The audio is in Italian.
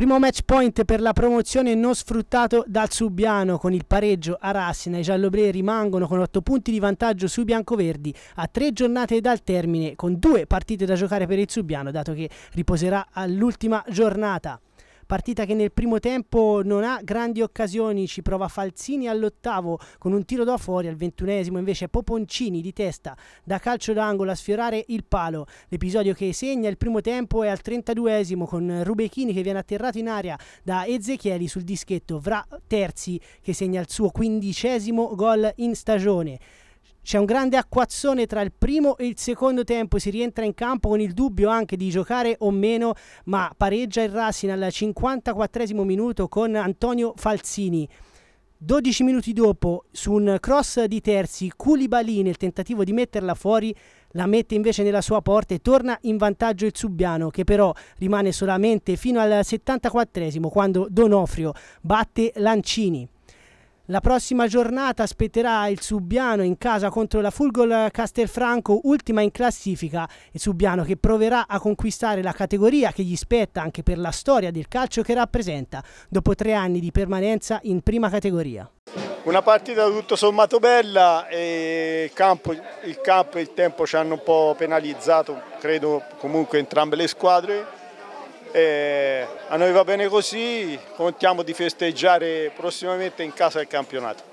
Primo match point per la promozione non sfruttato dal Subiano con il pareggio a Rassina. I giallobre rimangono con 8 punti di vantaggio sui biancoverdi a 3 giornate dal termine con due partite da giocare per il Subiano dato che riposerà all'ultima giornata partita che nel primo tempo non ha grandi occasioni, ci prova Falzini all'ottavo con un tiro da fuori, al ventunesimo invece Poponcini di testa da calcio d'angolo a sfiorare il palo, l'episodio che segna il primo tempo è al trentaduesimo con Rubechini che viene atterrato in aria da Ezechieli sul dischetto, Vra Terzi che segna il suo quindicesimo gol in stagione. C'è un grande acquazzone tra il primo e il secondo tempo, si rientra in campo con il dubbio anche di giocare o meno, ma pareggia il Racing al 54 minuto con Antonio Falzini. 12 minuti dopo, su un cross di terzi, Koulibaly nel tentativo di metterla fuori, la mette invece nella sua porta e torna in vantaggio il Subiano, che però rimane solamente fino al 74 quando Donofrio batte Lancini. La prossima giornata aspetterà il Subiano in casa contro la Fulgol Castelfranco, ultima in classifica. Il Subiano che proverà a conquistare la categoria che gli spetta anche per la storia del calcio che rappresenta, dopo tre anni di permanenza in prima categoria. Una partita tutto sommato bella, il campo, il campo e il tempo ci hanno un po' penalizzato, credo comunque entrambe le squadre e eh, a noi va bene così, contiamo di festeggiare prossimamente in casa il campionato.